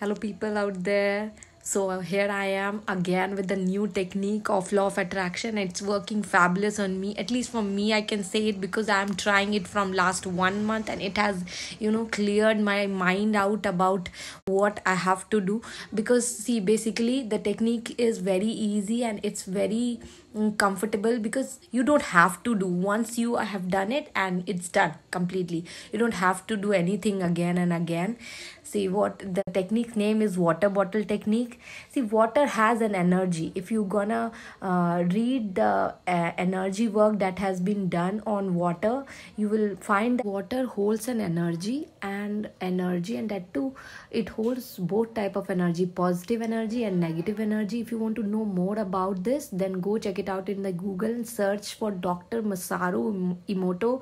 hello people out there so here i am again with the new technique of law of attraction it's working fabulous on me at least for me i can say it because i'm trying it from last one month and it has you know cleared my mind out about what i have to do because see basically the technique is very easy and it's very comfortable because you don't have to do once you have done it and it's done completely you don't have to do anything again and again see what the technique name is water bottle technique see water has an energy if you're gonna uh, read the uh, energy work that has been done on water you will find water holds an energy and energy and that too it holds both type of energy positive energy and negative energy if you want to know more about this then go check it out in the Google and search for Dr. Masaru Emoto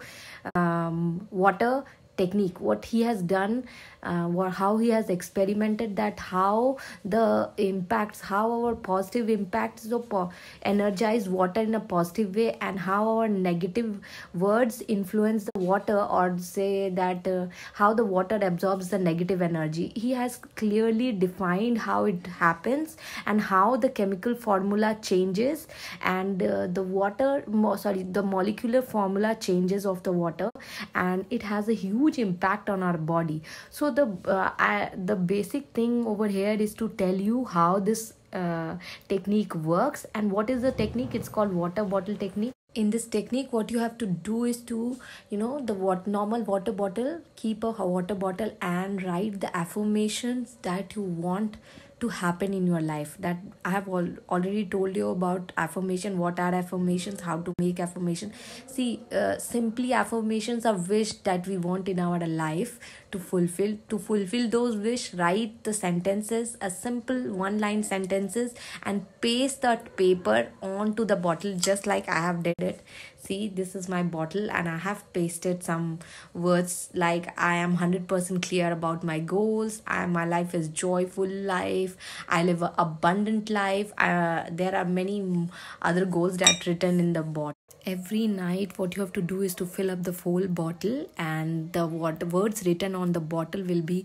um, water technique what he has done uh, or how he has experimented that how the impacts how our positive impacts the uh, po- energize water in a positive way and how our negative words influence the water or say that uh, how the water absorbs the negative energy he has clearly defined how it happens and how the chemical formula changes and uh, the water mo- sorry the molecular formula changes of the water and it has a huge huge impact on our body so the uh, I, the basic thing over here is to tell you how this uh, technique works and what is the technique it's called water bottle technique in this technique what you have to do is to you know the what normal water bottle keep a water bottle and write the affirmations that you want to happen in your life that i have al- already told you about affirmation what are affirmations how to make affirmation see uh, simply affirmations are wish that we want in our life to fulfill to fulfill those wish write the sentences a simple one line sentences and paste that paper onto the bottle just like i have did it see this is my bottle and i have pasted some words like i am 100% clear about my goals and my life is joyful life life i live an abundant life uh, there are many other goals that written in the bottle every night what you have to do is to fill up the full bottle and the what words written on the bottle will be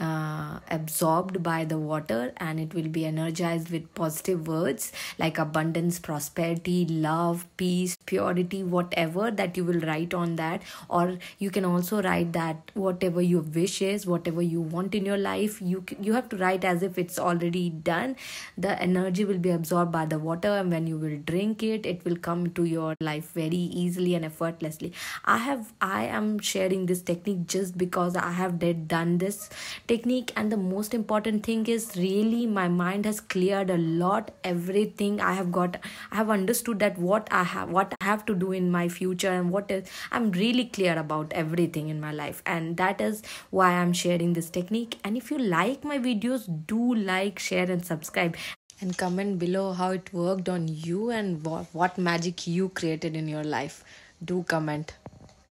uh, absorbed by the water and it will be energized with positive words like abundance, prosperity, love, peace, purity, whatever that you will write on that. Or you can also write that whatever your wish is, whatever you want in your life, you, you have to write as if it's already done. The energy will be absorbed by the water, and when you will drink it, it will come to your life very easily and effortlessly. I have, I am sharing this technique just because I have did, done this technique and the most important thing is really my mind has cleared a lot everything i have got i have understood that what i have what i have to do in my future and what is i'm really clear about everything in my life and that is why i'm sharing this technique and if you like my videos do like share and subscribe and comment below how it worked on you and what, what magic you created in your life do comment